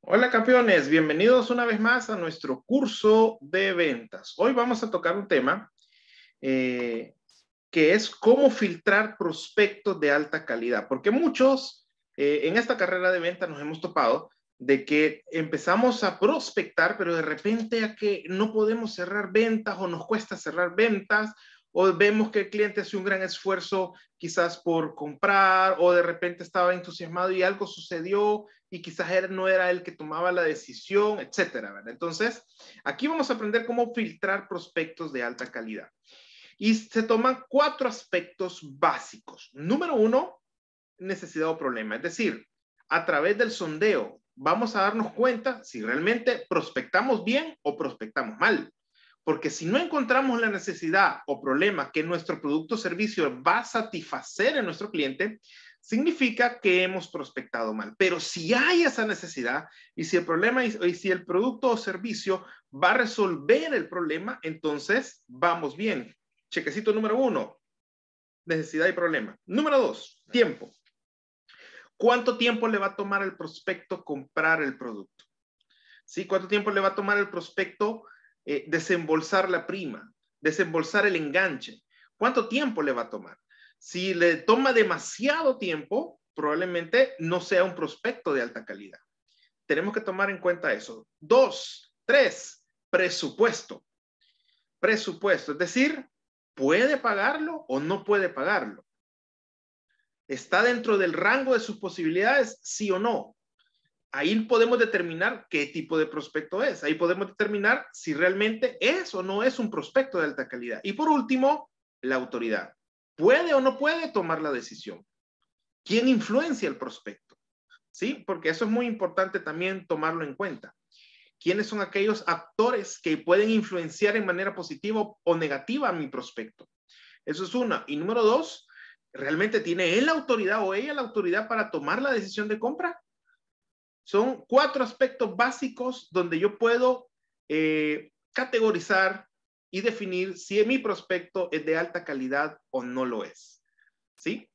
Hola campeones, bienvenidos una vez más a nuestro curso de ventas. Hoy vamos a tocar un tema eh, que es cómo filtrar prospectos de alta calidad, porque muchos eh, en esta carrera de ventas nos hemos topado de que empezamos a prospectar, pero de repente a que no podemos cerrar ventas o nos cuesta cerrar ventas o vemos que el cliente hace un gran esfuerzo quizás por comprar o de repente estaba entusiasmado y algo sucedió y quizás él no era el que tomaba la decisión, etcétera, Entonces, aquí vamos a aprender cómo filtrar prospectos de alta calidad. Y se toman cuatro aspectos básicos. Número uno, necesidad o problema. Es decir, a través del sondeo vamos a darnos cuenta si realmente prospectamos bien o prospectamos mal. Porque si no encontramos la necesidad o problema que nuestro producto o servicio va a satisfacer en nuestro cliente, significa que hemos prospectado mal. Pero si hay esa necesidad y si el problema y si el producto o servicio va a resolver el problema, entonces vamos bien. Chequecito número uno, necesidad y problema. Número dos, tiempo. ¿Cuánto tiempo le va a tomar al prospecto comprar el producto? ¿Sí? ¿Cuánto tiempo le va a tomar al prospecto eh, desembolsar la prima, desembolsar el enganche. ¿Cuánto tiempo le va a tomar? Si le toma demasiado tiempo, probablemente no sea un prospecto de alta calidad. Tenemos que tomar en cuenta eso. Dos, tres, presupuesto. Presupuesto, es decir, puede pagarlo o no puede pagarlo. ¿Está dentro del rango de sus posibilidades, sí o no? ahí podemos determinar qué tipo de prospecto es. Ahí podemos determinar si realmente es o no es un prospecto de alta calidad. Y por último, la autoridad. ¿Puede o no puede tomar la decisión? ¿Quién influencia el prospecto? ¿Sí? Porque eso es muy importante también tomarlo en cuenta. ¿Quiénes son aquellos actores que pueden influenciar en manera positiva o negativa a mi prospecto? Eso es uno. Y número dos, ¿realmente tiene él la autoridad o ella la autoridad para tomar la decisión de compra? Son cuatro aspectos básicos donde yo puedo eh, categorizar y definir si mi prospecto es de alta calidad o no lo es. ¿Sí?